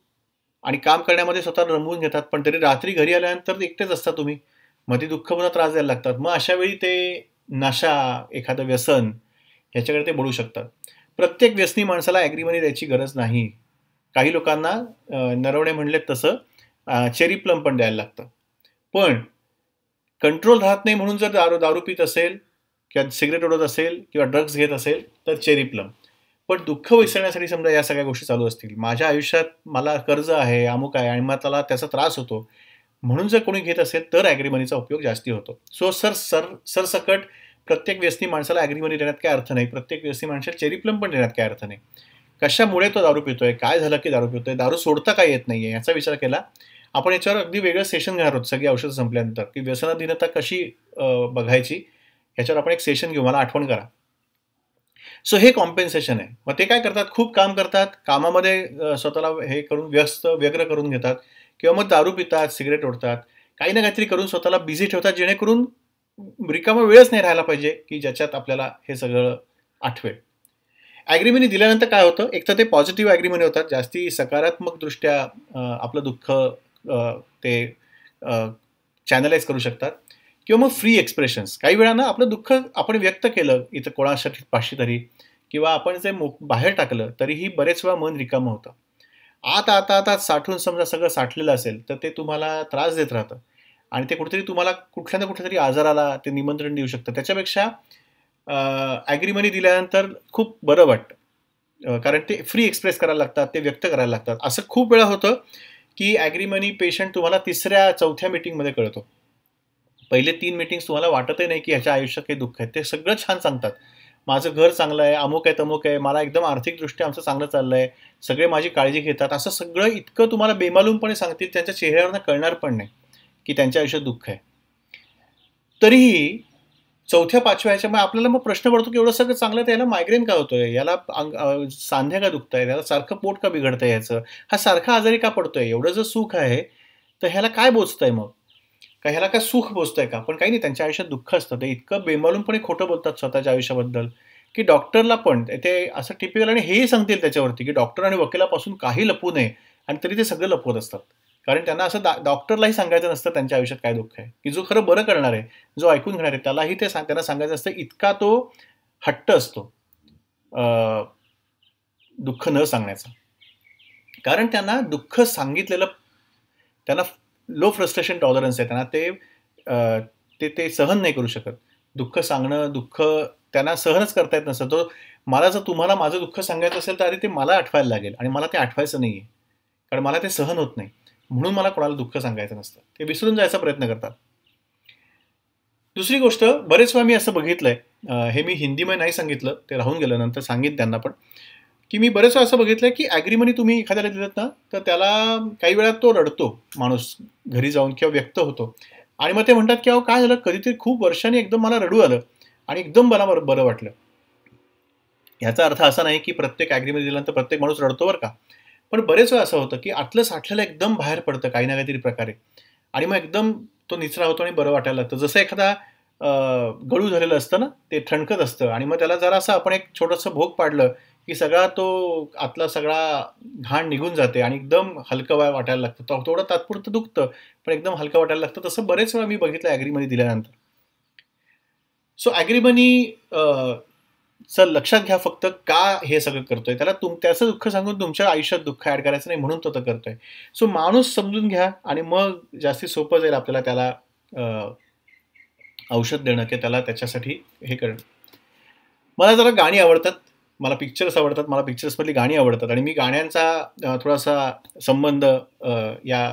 आणि काम करण्यामध्ये स्वतः रमवून घेतात पण तरी रात्री घरी आल्यानंतर एकटेच असतात तुम्ही मध्ये ते त्रास द्यायला लागतात मग अशावेळी ते नाशा एखादं व्यसन ह्याच्याकडे ते बोलू शकतात प्रत्येक व्यसनी माणसाला ॲग्रीमनी द्यायची गरज नाही काही लोकांना नरवणे म्हणले तसं चेरी प्लम पण द्यायला लागतं पण कंट्रोल राहत नाही म्हणून जर दारू दारू पित असेल किंवा सिगरेट ओढत असेल किंवा ड्रग्ज घेत असेल तर चेरी प्लम पण दुःख विसरण्यासाठी समजा या सगळ्या गोष्टी चालू असतील माझ्या आयुष्यात मला कर्ज आहे अमुक आहे आणि मग त्याला त्याचा त्रास होतो म्हणून जर कोणी घेत असेल तर ॲग्रीमनीचा उपयोग जास्ती होतो सो सर सर सरसकट प्रत्येक व्यसनी माणसाला ॲग्रीमनी देण्यात काय अर्थ नाही प्रत्येक व्यसनी माणसाला चेरीप्लम पण देण्यात काय अर्थ नाही कशामुळे तो दारू पितोय काय झालं की दारू पितोय दारू सोडता काय येत नाही आहे याचा विचार केला आपण याच्यावर अगदी वेगळं सेशन घेणार आहोत सगळी औषधं संपल्यानंतर की व्यसनाधीनता कशी बघायची याच्यावर आपण एक सेशन घेऊ मला आठवण करा सो हे कॉम्पेन्सेशन आहे मग ते काय करतात खूप काम करतात कामामध्ये स्वतःला हे करून व्यस्त व्यग्र करून घेतात किंवा मग दारू पितात सिगरेट ओढतात काही ना काहीतरी करून स्वतःला बिझी ठेवतात जेणेकरून रिकामा वेळच नाही राहायला पाहिजे की ज्याच्यात आपल्याला हे सगळं आठवेल ॲग्रीमनी दिल्यानंतर काय होतं एक तर ते पॉझिटिव्ह ॲग्रीमनी होतात जास्ती सकारात्मकदृष्ट्या आपलं दुःख ते चॅनलाइज करू शकतात किंवा मग फ्री एक्सप्रेशन्स काही वेळानं आपलं दुःख आपण व्यक्त केलं इथं कोणासाठी पाशी तरी किंवा आपण जे बाहेर टाकलं तरीही बरेच वेळा मन रिकामं होतं आता आता आता साठून समजा सगळं साठलेलं असेल तर ते तुम्हाला त्रास देत राहतं आणि ते कुठेतरी तुम्हाला कुठल्या ना कुठेतरी आजाराला ते निमंत्रण देऊ शकतं त्याच्यापेक्षा ॲग्रीमनी दिल्यानंतर खूप बरं वाटतं कारण ते फ्री एक्सप्रेस करायला लागतात ते व्यक्त करायला लागतात असं खूप वेळा होतं की ॲग्रीमनी पेशंट तुम्हाला तिसऱ्या चौथ्या मीटिंगमध्ये कळतो पहिले तीन मिटिंग्स तुम्हाला वाटतही नाही की ह्याच्या आयुष्यात काही दुःख आहे ते सगळं छान सांगतात माझं घर चांगलं आहे अमुक आहे तमुक आहे मला एकदम आर्थिकदृष्ट्या आमचं चांगलं चाललं आहे सगळे माझी काळजी घेतात असं सगळं इतकं तुम्हाला बेमालूमपणे सांगतील त्यांच्या चेहऱ्यावरनं कळणार पण नाही की त्यांच्या आयुष्यात दुःख आहे तरीही चौथ्या पाचव्या ह्याच्यामुळे आपल्याला मग प्रश्न पडतो की एवढं सगळं चांगलं तर याला मायग्रेन का होतोय याला सांध्या का दुखत आहे याला सारखं पोट का बिघडतंय याचं हा सारखा आजारी का पडतोय एवढं जर सुख आहे तर ह्याला काय बोचतंय मग का ह्याला काय सुख पोचतंय का पण काही नाही त्यांच्या आयुष्यात दुःख असतं ते इतकं बेमालूमपणे खोटं बोलतात स्वतःच्या आयुष्याबद्दल की डॉक्टरला पण ते असं टिपिकल आणि हेही सांगतील त्याच्यावरती की डॉक्टर आणि वकिलापासून काही लपू नये आणि तरी ते सगळं लपवत असतात कारण त्यांना असं डॉक्टरलाही सांगायचं नसतं त्यांच्या आयुष्यात काय दुःख आहे की जो खरं बरं करणार आहे जो ऐकून घेणार आहे त्यालाही ते सांग त्यांना सांगायचं असतं इतका तो हट्ट असतो दुःख न सांगण्याचा कारण त्यांना दुःख सांगितलेलं त्यांना लो फ्रस्ट्रेशन टॉलरन्स आहे त्यांना ते ते ते सहन नाही करू शकत दुःख सांगणं दुःख त्यांना सहनच करता येत नसतं तो मला जर तुम्हाला माझं दुःख सांगायचं असेल तर आधी ते मला आठवायला लागेल आणि मला ते आठवायचं नाही आहे कारण मला ते सहन होत नाही म्हणून मला कोणाला दुःख सांगायचं नसतं ते विसरून जायचा प्रयत्न करतात दुसरी गोष्ट बरेच वेळा मी असं बघितलं आहे हे मी हिंदीमध्ये नाही सांगितलं ते राहून गेलं नंतर सांगित त्यांना पण की मी बरेच असं बघितलं की ॲग्रीमनी तुम्ही एखाद्याला दिलं ना तर त्याला काही वेळा तो रडतो माणूस घरी जाऊन किंवा व्यक्त होतो आणि मग ते म्हणतात की अहो काय झालं कधीतरी खूप वर्षांनी एकदम मला रडू आलं आणि एकदम मला बरं वाटलं याचा अर्थ असा नाही की प्रत्येक ॲग्रीमध्ये दिल्यानंतर प्रत्येक माणूस रडतो बरं का पण बरेच वेळा असं होतं की आतलं साठलेलं एकदम बाहेर पडतं काही ना काहीतरी प्रकारे आणि मग एकदम तो निचरा होतो आणि बरं वाटायला लागतं जसं एखादा गळू झालेलं असतं ना ते ठणकत असतं आणि मग त्याला जरा असं आपण एक छोटंसं भोग पाडलं की सगळा तो आतला सगळा घाण निघून जाते आणि एकदम हलकं वाय वाटायला लागतं तो थोडं तात्पुरतं दुखतं पण एकदम हलकं वाटायला लागतं तसं बरेच वेळा मी बघितलं ॲग्रीमनी दिल्यानंतर सो ॲग्रीमनी चं लक्षात घ्या फक्त का हे सगळं करतोय त्याला तुम त्याचं दुःख सांगून तुमच्या आयुष्यात दुःख ॲड करायचं नाही म्हणून तो तर करतोय सो माणूस समजून घ्या आणि मग जास्ती सोपं जाईल आपल्याला त्याला औषध देणं की त्याला त्याच्यासाठी हे करणं मला जरा गाणी आवडतात मला पिक्चर्स आवडतात मला पिक्चर्समधली गाणी आवडतात आणि मी गाण्यांचा थोडासा संबंध या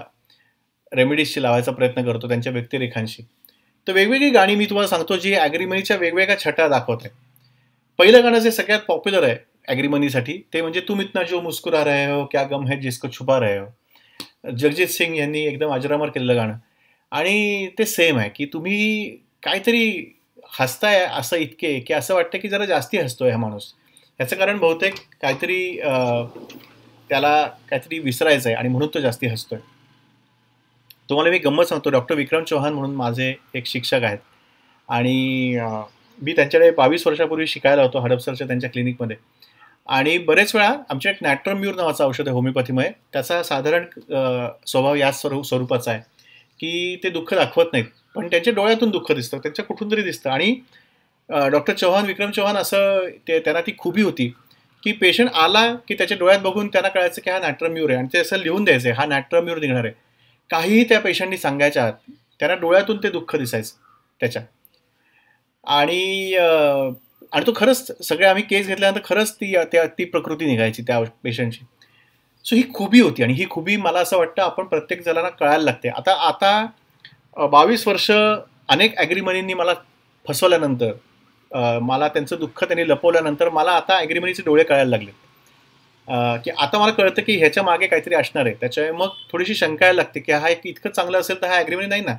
रेमेडीजशी लावायचा प्रयत्न करतो त्यांच्या व्यक्तिरेखांशी तर वेगवेगळी गाणी मी तुम्हाला सांगतो जी ॲग्रीमनीच्या वेगवेगळ्या छटा दाखवत आहे पहिलं गाणं जे सगळ्यात पॉप्युलर आहे ॲग्रीमनीसाठी ते म्हणजे तुम इतना जो मुस्कुरा रहे हो क्या गम है जिसको छुपा रहे हो जगजित सिंग यांनी एकदम अजरामर केलेलं गाणं आणि ते सेम आहे की तुम्ही काहीतरी हसताय असं इतके की असं वाटतं की जरा जास्ती हसतोय हा माणूस याचं कारण बहुतेक काहीतरी त्याला काहीतरी विसरायचं आहे आणि म्हणून तो जास्ती हसतोय तुम्हाला मी गंमत सांगतो डॉक्टर विक्रम चौहान म्हणून माझे एक शिक्षक आहेत आणि मी त्यांच्याकडे बावीस वर्षापूर्वी शिकायला होतो हडपसरच्या त्यांच्या क्लिनिकमध्ये आणि बरेच वेळा आमच्या एक नॅट्रोम्यूर नावाचं औषध आहे होमिओपॅथीमध्ये त्याचा साधारण स्वभाव या स्वरूप स्वरूपाचा आहे की ते दुःख दाखवत नाहीत पण त्यांच्या डोळ्यातून दुःख दिसतं त्यांच्या कुठून तरी दिसतं आणि डॉक्टर चौहान विक्रम चौहान असं ते त्यांना ती खुबी होती की पेशंट आला की त्याच्या डोळ्यात बघून त्यांना कळायचं की हा नॅट्रम्युअर आहे आणि ते असं लिहून द्यायचं आहे हा नॅट्रम्युअर निघणार आहे काहीही त्या पेशंटनी सांगायच्या आत त्यांना डोळ्यातून ते दुःख दिसायचं त्याच्या आणि आणि तो खरंच सगळे आम्ही केस घेतल्यानंतर खरंच ती त्या ती प्रकृती निघायची त्या पेशंटची सो ही खुबी होती आणि ही खुबी मला असं वाटतं आपण प्रत्येक जणांना कळायला लागते आता आता बावीस वर्ष अनेक ॲग्रीमनींनी मला फसवल्यानंतर मला त्यांचं दुःख त्यांनी लपवल्यानंतर मला आता ॲग्रीमनीचे डोळे कळायला लागले की आता मला कळतं की ह्याच्या मागे काहीतरी असणार आहे त्याच्यामुळे मग थोडीशी शंका यायला लागते की हा एक इतकं चांगलं असेल तर हा ॲग्रीमनी नाही ना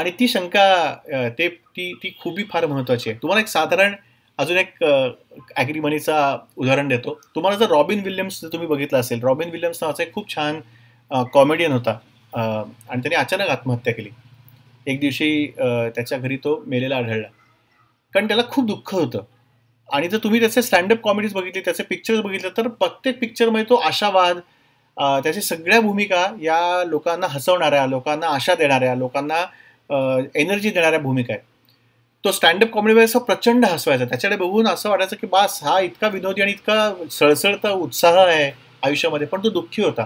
आणि ती शंका ते ती ती खूपही फार महत्त्वाची आहे तुम्हाला एक साधारण अजून एक ॲग्रीमनीचा उदाहरण देतो तुम्हाला जर रॉबिन विल्यम्स जर तुम्ही बघितलं असेल रॉबिन विल्यम्स नावाचा एक खूप छान कॉमेडियन होता आणि त्याने अचानक आत्महत्या केली एक दिवशी त्याच्या घरी तो मेलेला आढळला कारण त्याला खूप दुःख होतं आणि जर तुम्ही त्याचे स्टँडअप कॉमेडीज बघितले त्याचे पिक्चर्स बघितले तर प्रत्येक पिक्चरमध्ये तो आशावाद त्याची सगळ्या भूमिका या लोकांना हसवणाऱ्या लोकांना आशा देणाऱ्या लोकांना एनर्जी देणाऱ्या भूमिका आहेत तो स्टँडअप कॉमेडीमध्ये असं प्रचंड हसवायचा त्याच्याकडे बघून असं वाटायचं की बास हा इतका विनोदी आणि इतका सळसळता उत्साह आहे आयुष्यामध्ये पण तो दुःखी होता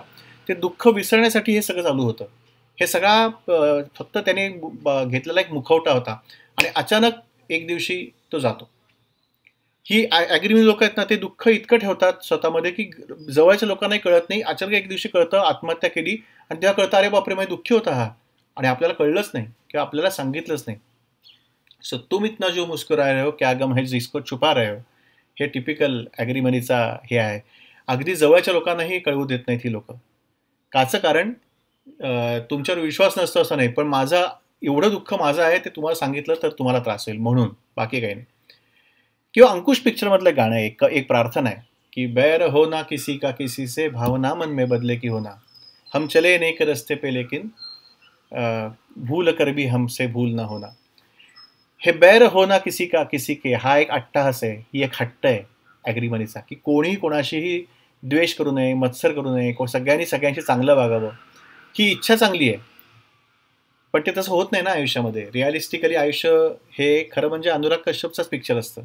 ते दुःख विसरण्यासाठी हे सगळं चालू होतं हे सगळा फक्त त्याने घेतलेला एक मुखवटा होता आणि अचानक एक दिवशी तो जातो ही ॲग्रीमेंट लोक आहेत ना ते दुःख इतकं ठेवतात स्वतःमध्ये की जवळच्या लोकांनाही कळत नाही अचानक एक दिवशी कळतं आत्महत्या केली आणि तेव्हा कळतं अरे बापरे मध्ये दुःखी होता हा आणि आपल्याला कळलंच नाही किंवा आपल्याला सांगितलंच नाही सो तुम इतना जो मुस्कुराय रहे हो क्या गम हे जिस्को छुपा रहे हो हे टिपिकल ॲग्रीमनीचा हे आहे अगदी जवळच्या लोकांनाही कळवू देत नाहीत ही लोकं काचं कारण तुमच्यावर विश्वास नसतो असं नाही पण माझा एवढं दुःख माझं आहे ते तुम्हाला सांगितलं तर तुम्हाला त्रास होईल म्हणून बाकी काही नाही किंवा अंकुश पिक्चरमधलं गाणं आहे एक एक प्रार्थना आहे की बैर हो ना किसी का किसी से भावना मन में बदले की हो ना हम चले नेक रस्ते पे लेकिन भूल कर भी हमसे भूल ना होना हे बैर हो ना किसी का किसी के हा एक अट्टाहस आहे ही एक हट्ट आहे ॲग्रीमनीचा की कोणीही कोणाशीही द्वेष करू नये मत्सर करू नये सगळ्यांनी सगळ्यांशी चांगलं वागावं ही इच्छा चांगली आहे पण ते तसं होत नाही ना आयुष्यामध्ये रिअलिस्टिकली आयुष्य हे खरं म्हणजे अनुराग कश्यपचंच पिक्चर असतं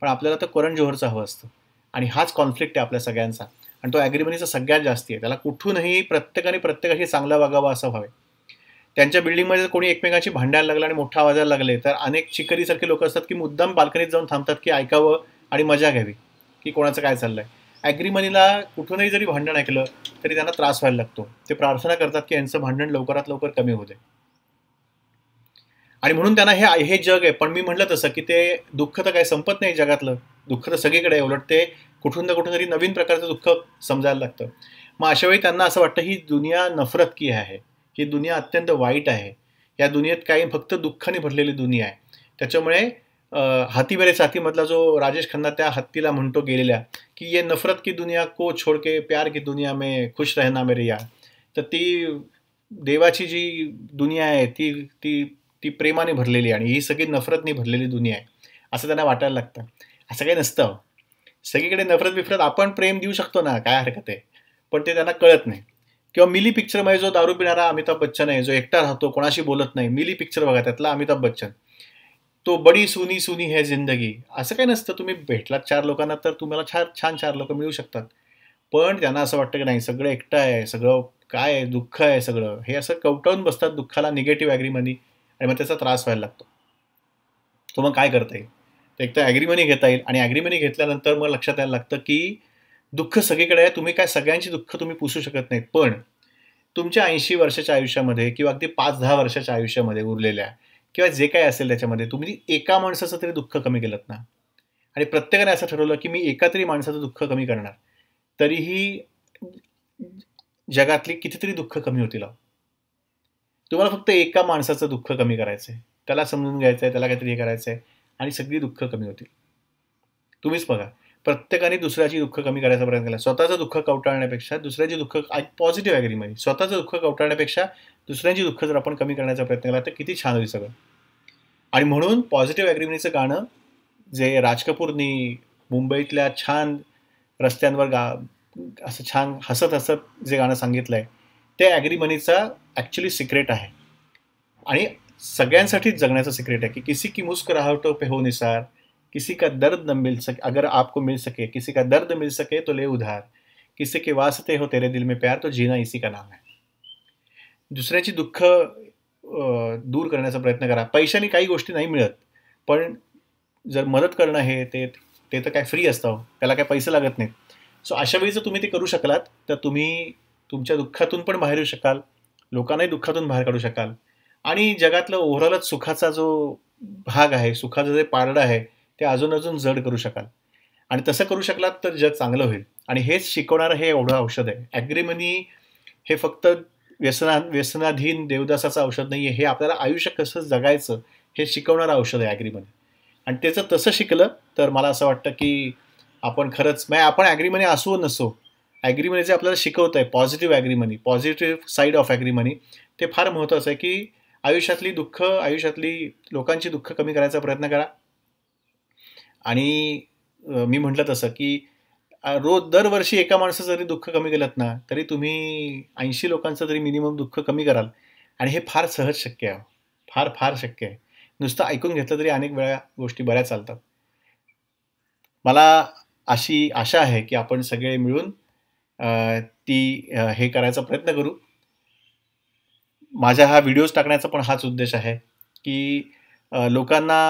पण आपल्याला तर करण जोहरचं हवं असतं आणि हाच कॉन्फ्लिक्ट आहे आपल्या सगळ्यांचा आणि तो ॲग्रीमनीचा सगळ्यात जास्त आहे त्याला कुठूनही प्रत्येकाने प्रत्येकाशी चांगला वागावा असं व्हावे त्यांच्या बिल्डिंगमध्ये जर कोणी एकमेकांशी भांडायला लागलं आणि मोठा आवाजाला लागले तर अनेक चिकरीसारखे लोक असतात की मुद्दाम बाल्कनीत जाऊन थांबतात की ऐकावं आणि मजा घ्यावी की कोणाचं काय चाललं आहे ॲग्रीमनीला कुठूनही जरी भांडण ऐकलं तरी त्यांना त्रास व्हायला लागतो ते प्रार्थना करतात की यांचं भांडण लवकरात लवकर कमी होते आणि म्हणून त्यांना हे हे जग आहे पण मी म्हटलं तसं की ते दुःख तर काही संपत नाही जगातलं दुःख तर सगळीकडे आहे उलट ते कुठून ना कुठून तरी नवीन प्रकारचं दुःख समजायला लागतं मग अशा वेळी त्यांना असं वाटतं ही दुनिया नफरत की आहे ही दुनिया अत्यंत वाईट आहे या दुनियेत काही फक्त दुःखाने भरलेली दुनिया आहे त्याच्यामुळे हातीमध्ये साथीमधला जो राजेश खन्ना त्या हत्तीला म्हणतो गेलेल्या की ये नफरत की दुनिया को छोड के प्यार की दुनिया में खुश रहना मेरे या तर ती देवाची जी दुनिया आहे ती ती ती प्रेमाने भरलेली आणि ही सगळी नफरतने भरलेली दुनिया आहे असं त्यांना वाटायला लागतं असं काही नसतं हो. सगळीकडे नफरत बिफरत आपण प्रेम देऊ शकतो ना काय हरकत आहे पण ते त्यांना कळत नाही किंवा मिली पिक्चरमध्ये जो दारू पिणारा अमिताभ बच्चन आहे जो एकटा राहतो कोणाशी बोलत नाही मिली पिक्चर बघा त्यातला अमिताभ बच्चन तो बडी सुनी सुनी है जिंदगी असं काही नसतं तुम्ही भेटलात चार लोकांना तर तुम्हाला छान छान चार लोक मिळू शकतात पण त्यांना असं वाटतं की नाही सगळं एकटं आहे सगळं काय आहे दुःख आहे सगळं हे असं कवटवून बसतात दुःखाला निगेटिव्ह ॲग्रीमनी आणि मग त्याचा त्रास व्हायला लागतो तो मग काय करता येईल तर एक तर ॲग्रीमनी घेता येईल आणि ॲग्रीमनी घेतल्यानंतर मग लक्षात यायला लागतं की दुःख सगळीकडे आहे तुम्ही काय सगळ्यांची दुःख तुम्ही पुसू शकत नाहीत पण तुमच्या ऐंशी वर्षाच्या आयुष्यामध्ये किंवा अगदी पाच दहा वर्षाच्या आयुष्यामध्ये उरलेल्या किंवा जे काय असेल त्याच्यामध्ये तुम्ही एका माणसाचं तरी दुःख कमी केलं ना आणि प्रत्येकाने असं ठरवलं की मी एका तरी माणसाचं दुःख कमी करणार तरीही जगातली कितीतरी दुःख कमी होतील तुम्हाला फक्त एका माणसाचं दुःख कमी करायचं आहे त्याला समजून घ्यायचं आहे त्याला काहीतरी हे करायचं आहे आणि सगळी दुःख कमी होतील तुम्हीच बघा प्रत्येकाने दुसऱ्याची दुःख कमी करायचा प्रयत्न केला स्वतःचं दुःख कवटाळण्यापेक्षा दुसऱ्याची दुःख पॉझिटिव्ह आहे मध्ये स्वतःचं दुःख कवटाळण्यापेक्षा दुसऱ्यांची दुःख जर आपण कमी करण्याचा प्रयत्न केला तर किती छान होईल सगळं आणि म्हणून पॉझिटिव्ह ॲग्रीमनीचं गाणं जे राज कपूरनी मुंबईतल्या छान रस्त्यांवर गा असं छान हसत हसत जे गाणं सांगितलं आहे ते ॲग्रीमनीचा ॲक्च्युली सिक्रेट आहे आणि सगळ्यांसाठीच जगण्याचं सिक्रेट आहे की किसी की मुस्क राहतो पे हो निसार किसी का दर्द न मिल सके अगर आपको मिल सके किसी का दर्द मिल सके तो ले उधार किसी के वास्ते हो तेरे दिल में प्यार तो जीना इसी का नाम आहे दुसऱ्याची दुःख दूर करण्याचा प्रयत्न करा पैशाने काही गोष्टी नाही मिळत पण जर मदत करणं हे ते ते तर काय फ्री असतं हो. त्याला काय पैसे लागत नाहीत सो अशा वेळी जर तुम्ही ते करू शकलात तर तुम्ही तुमच्या दुःखातून पण बाहेर येऊ शकाल लोकांनाही दुःखातून बाहेर काढू शकाल आणि जगातलं ओव्हरऑलच सुखाचा जो भाग आहे सुखाचं जे पारडं आहे ते अजून अजून जड करू शकाल आणि तसं करू शकलात तर जग चांगलं होईल आणि हेच शिकवणारं हे एवढं औषध आहे ॲग्रीमनी हे फक्त व्यसना व्यसनाधीन देवदासाचं औषध नाही आहे हे आपल्याला आयुष्य कसं जगायचं हे शिकवणारं औषध आहे ॲग्रीमनी आणि त्याचं तसं शिकलं तर मला असं वाटतं की आपण खरंच म्हणजे आपण ॲग्रीमनी असू नसो ॲग्री जे आपल्याला शिकवत आहे पॉझिटिव्ह ॲग्री पॉझिटिव्ह साईड ऑफ ॲग्री ते फार महत्त्वाचं आहे की आयुष्यातली दुःख आयुष्यातली लोकांची दुःख कमी करायचा प्रयत्न करा आणि मी म्हटलं तसं की रोज दरवर्षी एका माणसाचं जरी दुःख कमी केलं ना तरी तुम्ही ऐंशी लोकांचं तरी मिनिमम दुःख कमी कराल आणि हे फार सहज शक्य आहे फार फार शक्य आहे नुसतं ऐकून घेतलं तरी अनेक वेळा गोष्टी बऱ्याच चालतात मला अशी आशा आहे की आपण सगळे मिळून ती हे करायचा प्रयत्न करू माझ्या हा व्हिडिओज टाकण्याचा पण हाच उद्देश आहे की लोकांना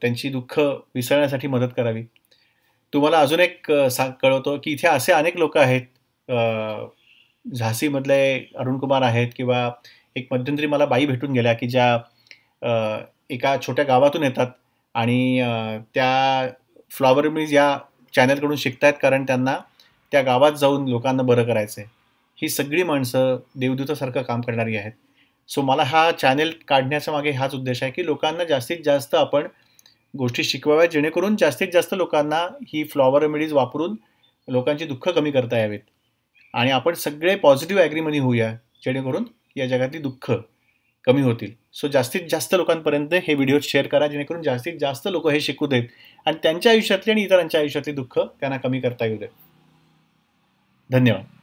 त्यांची दुःख विसरण्यासाठी मदत करावी तुम्हाला अजून एक सांग कळवतो की इथे असे अनेक लोक आहेत झासीमधले अरुण कुमार आहेत किंवा एक मध्यंतरी मला बाई भेटून गेल्या की ज्या एका छोट्या गावातून येतात आणि त्या फ्लॉवर मीज या चॅनलकडून आहेत कारण त्यांना त्या गावात जाऊन लोकांना बरं करायचं आहे ही सगळी माणसं देवदूतासारखं काम करणारी आहेत सो मला हा चॅनेल काढण्याचा मागे हाच उद्देश आहे की लोकांना जास्तीत जास्त आपण गोष्टी शिकवाव्या जेणेकरून जास्तीत जास्त लोकांना ही फ्लॉवर रेमेडीज वापरून लोकांची दुःख कमी करता यावेत आणि आपण सगळे पॉझिटिव्ह ॲग्रीमनी होऊया जेणेकरून या जगातली दुःख कमी होतील सो जास्तीत जास्त लोकांपर्यंत हे व्हिडिओ शेअर करा जेणेकरून जास्तीत जास्त लोक हे शिकू देत आणि त्यांच्या आयुष्यातली आणि इतरांच्या आयुष्यातले दुःख त्यांना कमी करता येऊ देत 丹尼尔。